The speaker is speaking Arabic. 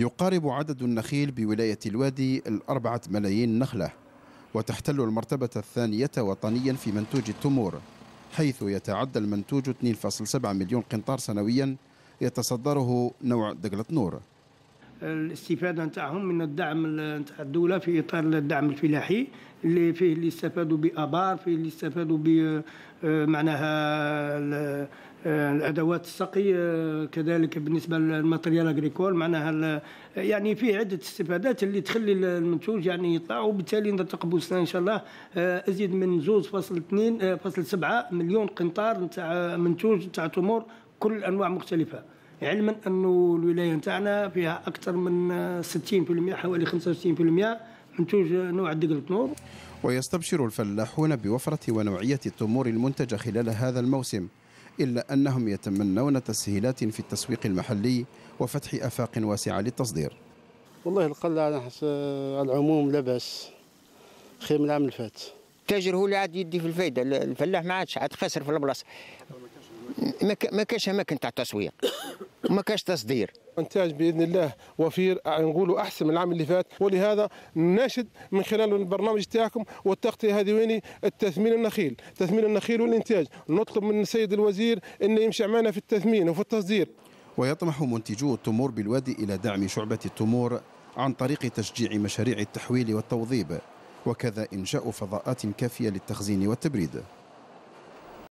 يقارب عدد النخيل بولاية الوادي الأربعة ملايين نخلة وتحتل المرتبة الثانية وطنيا في منتوج التمور حيث يتعدى المنتوج 2.7 مليون قنطار سنويا يتصدره نوع دقلة نور الاستفاده نتاعهم من الدعم نتاع الدوله في اطار الدعم الفلاحي اللي فيه اللي استفادوا بابار فيه اللي استفادوا ب آه، معناها آه، الادوات السقي آه، كذلك بالنسبه للماتريال اغريكول معناها يعني فيه عده استفادات اللي تخلي المنتوج يعني يطلع وبالتالي السنه ان شاء الله ازيد من 2.2 فاصل 7 مليون قنطار نتاع منتوج نتاع تمور كل انواع مختلفه علما انه الولايه نتاعنا فيها اكثر من 60% حوالي 65% منتوج نوع الدق التنور ويستبشر الفلاحون بوفره ونوعيه التمور المنتجه خلال هذا الموسم الا انهم يتمنون تسهيلات في التسويق المحلي وفتح افاق واسعه للتصدير. والله القلعه آه، على العموم لاباس خير من العام اللي فات. التاجر هو اللي عاد يدي في الفايده الفلاح ما عادش عاد خاسر في البلاصه ما كاش اماكن تاع التصوير ما كاش تصدير انتاج باذن الله وفير نقولوا احسن من العام اللي فات ولهذا ناشد من خلال البرنامج تاعكم والتغطيه هذه ويني التثمين النخيل تثمين النخيل والانتاج نطلب من السيد الوزير انه يمشي معنا في التثمين وفي التصدير ويطمح منتجو التمور بالوادي الى دعم شعبه التمور عن طريق تشجيع مشاريع التحويل والتوظيف وكذا انشاء فضاءات كافيه للتخزين والتبريد